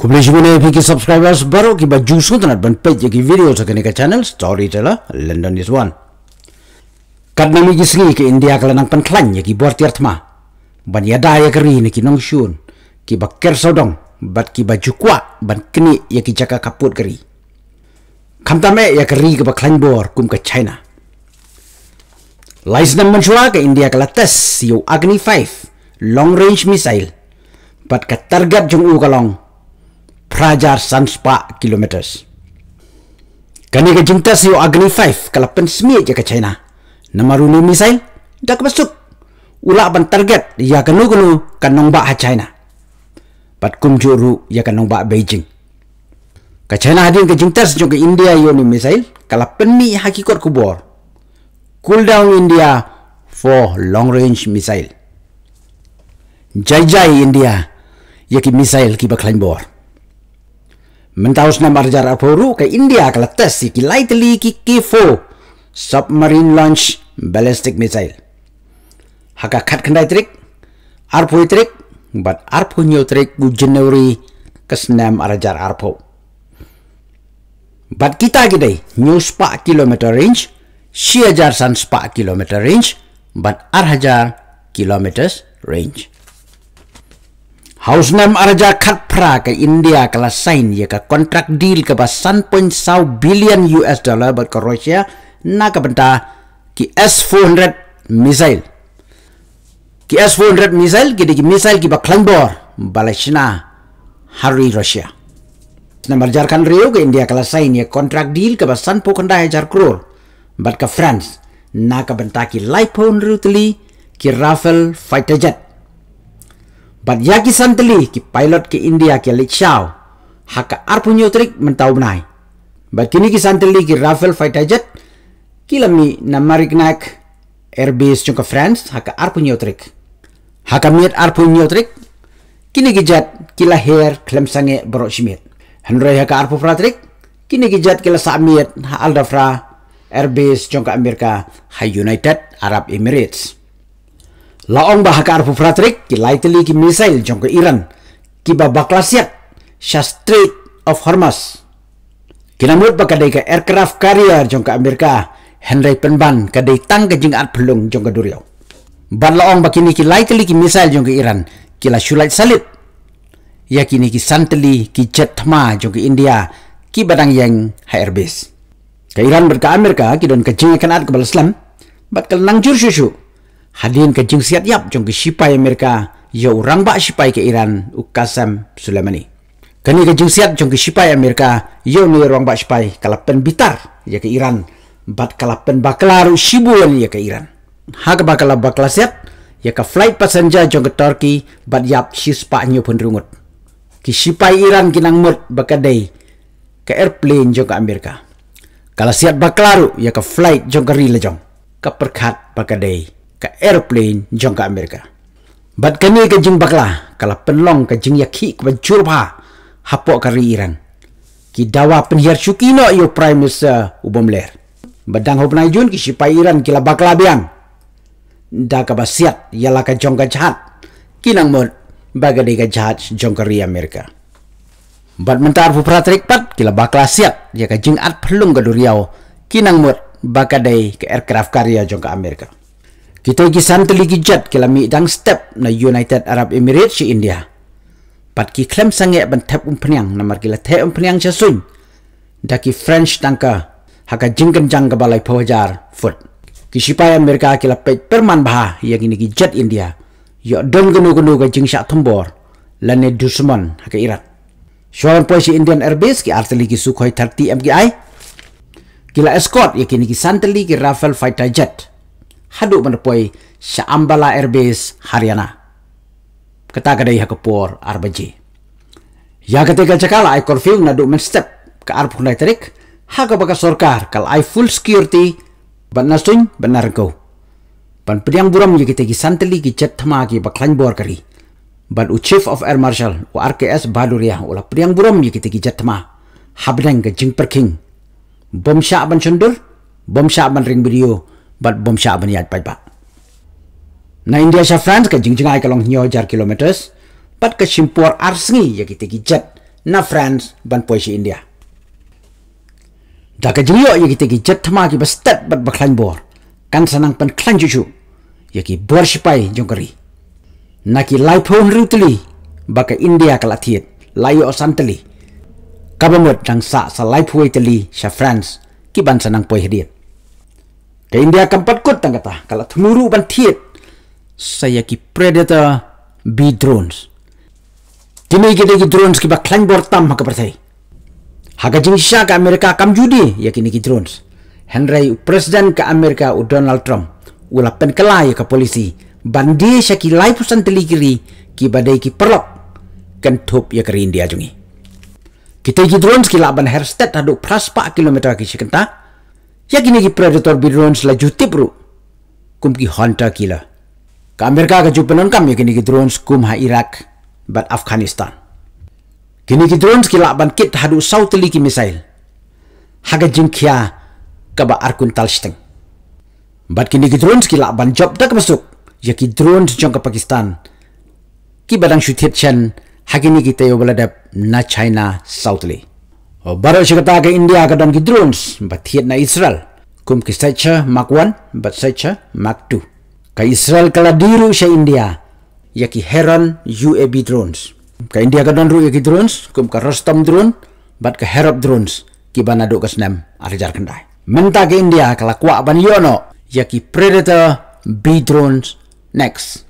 Kubli juga nih bagi subscribers baru kita justru tenar ban page bagi video sekarang ke channel Storyteller lah, London is one. Kad nami kisli ke India kalau nang pan klan ya kibuat tiar tma. Ban ya daya keri nih kini nong shun. Kiba kersodong, bat kiba jukwa, ban kini ya kijaka kaput keri. Kamtame ya keri ke ba klan bor kum ke China. Lais nam mencuala ke India kala tes siu Agni 5, long range missile. Bat ke target jung u kalong Prajar Sanspa Kilometers. Kani ke jinta siyo Agni 5 kalau pen semia ke China. Nama runi misail, dah kemasuk. Ula ban target ya kenu-kenu kan nombak ha China. Pat kumjuru ia kan nombak Beijing. Ke China hadir ke jinta siyo ke India yo ni misail, kalau pen mi hakikat kubur. Cool down India for long range missile. Jai-jai India, yaki misail Jai-jai India, yaki misail kibak lain bor. Mentaus na marjar aporu ke India kalates si kilaitli kiki fo submarine launch ballistic missile. Haka kat kendai trik, arpo trik, but arpo nyo trik bu January kesnam arjar arpo. But kita kita new spa kilometer range, si ajar san spa kilometer range, but arhajar kilometers range. Haus nam arja khat ke India kala sign ye ka contract deal ke ba 1.5 billion US dollar ba ke Russia na ke benta ki S400 missile ki S400 missile ki ki missile ki ba klangbor balashina hari Russia nam arjar kan riu ke India kala sign ye contract deal ke ba 1.5 crore ba ke France na ke benta ki life pound rutli ki Rafale fighter jet bat yaki santeli ki pilot ke India ke lechao haka arpu nyotrik mentau benai. Bat kini ki santeli ki Rafael fighter jet ki lami na Marignac Air Base chungka France haka arpu nyotrik. Haka miet arpu nyotrik kini ki jet ki lahir klem sange borok shimit. Henry haka arpu fratrik kini ki jet ki la saamiat ha aldafra Air Base chungka Amerika ha United Arab Emirates. Laon bahakar pufratrik ki laitili ki jong jongko Iran ki babaklasiat sya Strait of Hormuz. Kinamut bakadai ka aircraft carrier jong jongko Amerika Henry Penban kadai tang ke jingat pelung jongko Durio. Ban laong bakini ki laitili ki jong jongko Iran ki la sulait salit Ya kini ki santeli ki jet ma jongko India ki badang yang air base. Ke Iran berka Amerika ki don ke jingat kanat ke Balaslam bat kelang jur syusyuk hadin ke jing siat yap jong ke sipai Amerika ya urang ba sipai ke Iran ukasam Sulaimani kani ke jing siat jong ke sipai Amerika ya ni urang ba sipai kalapen bitar ya ke Iran bat kalapen baklar sibuan ya ke Iran ha ke bakal bakla siat ya ke flight passenger jong ke Turki bat yap sipa nyu pun rungut ke sipai Iran kinang mut bakadai ke airplane jong ke Amerika kalau siat baklaru, ya ke flight jong ke rilejong. Ke perkat pakai day ka airplane jong ka America. Bat kami ka jing bakla, kala penlong ka jing yaki ka ha, curba hapok ka Iran. Ki dawa penhiar syukino yo Prime Minister Ubom Ler. Badang jun ki sipai Iran kila bakla biang. Da ka basiat yala ka jong ka jahat. Kinang mod bagade ka jahat jong ka Amerika. Bat mentar bu pratrik pat kila bakla siat ya ka jing at pelung ka duriau. Kinang mod bakade ka aircraft karya jong ka Amerika. Kita pergi santa lagi jat ke lami dang step na United Arab Emirates di India. Pat ki klem sangat ban tep um namar na margila te umpenyang siya sun. Daki French tangka haka jingkan jang ke balai pahajar foot. Ki sipai Amerika ke lapet perman bahah yang ini ki jat India. Ya dong genu-genu ke syak tembor, lani dusman haka irat. Shuan poin si Indian Airbus ki arti lagi sukhoi 30 MGI. Kila escort yang kini ki santali ki Rafael Fighter Jet hadu menepui sa Airbase Haryana. Kata kadai ha kepor RBG. Ya ketika cakala ai curfew nadu men step ke arpu elektrik ha ke baka sorkar kal ai full security ban nasun benar go. Ban pediang buram ye kita ki santeli ki jet thama ki baklan bor kari. Ban u chief of air marshal u RKS Baduria ula pediang buram ye kita ki jet thama habdang ke jing perking. Bom sya ban chundur bom sya ban ring video bat bom sha ban yat pai ba na india sha france ka jing jing ai kalong nyo jar kilometers bat ka simpor arsngi ya ki tegi jet na france ban poi india da ka jing yo ya ki tegi jet thma ki bas tat bat baklan bor kan sanang pan klan chu chu ya ki bor shi pai jong na ki life phone rutli ba ka india kala thiet layo santali kabamot dang sa sa life way tali sha france ki ban sanang poi hriet dan dia akan patut tang kata kalau tumuru ban tiet saya ki predator b drones. Dime ki de ki drones ki ba klang bor tam ha kapar jing sha ka Amerika kam judi ya ki ki drones. Henry presiden ka Amerika u Donald Trump ulap pen kelai ka polisi bandi sha ki lai pusan telikiri ki ba ki perlok kan thop ya ka India jungi. Kita ki drones ki laban herstet haduk praspa kilometer ki sekentak yakin lagi predator biruan sila juti pro kum ki hanta kila kamer ka ka jupenon kam yakin lagi drones kum ha irak bat afghanistan kini ki drones kila ban kit hadu south liki misail haga jingkia kaba arkun talsting bat kini ki drones kila ban job tak masuk ya yakin drones jong ka pakistan ki badang shuthet chen hagini ki tayobala dap na china south liki Oh, Baru saya kata ke India ke dan ke drones. Bahagian na Israel. Kum ke secha Mark 1. Bahagian secha Mark 2. Ke Israel kalah diru saya India. Ya ki Heron UAB drones. Ke India ke dan ru ya ki drones. Kum ke Rostam drone. Bat ke Herop drones. Ki bana duk ke Arjar kendai. Minta ke India kalah kuak ban Yono. Ya ki Predator B drones. Next.